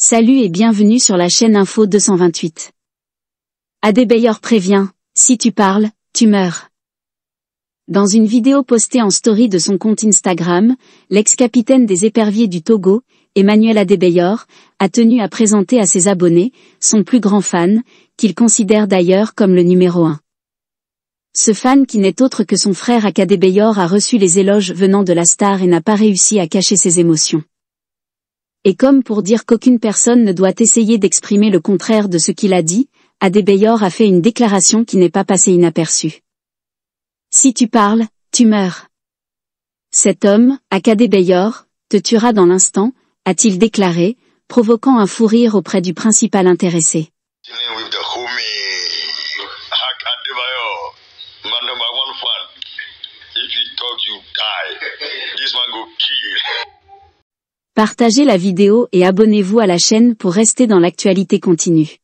Salut et bienvenue sur la chaîne Info 228. Adebayor prévient, si tu parles, tu meurs. Dans une vidéo postée en story de son compte Instagram, l'ex-capitaine des éperviers du Togo, Emmanuel Adebayor, a tenu à présenter à ses abonnés, son plus grand fan, qu'il considère d'ailleurs comme le numéro un. Ce fan qui n'est autre que son frère Akadebayor a reçu les éloges venant de la star et n'a pas réussi à cacher ses émotions et comme pour dire qu'aucune personne ne doit essayer d'exprimer le contraire de ce qu'il a dit, Adébayor a fait une déclaration qui n'est pas passée inaperçue. Si tu parles, tu meurs. Cet homme, Akadebayor, te tuera dans l'instant, a-t-il déclaré, provoquant un fou rire auprès du principal intéressé. Partagez la vidéo et abonnez-vous à la chaîne pour rester dans l'actualité continue.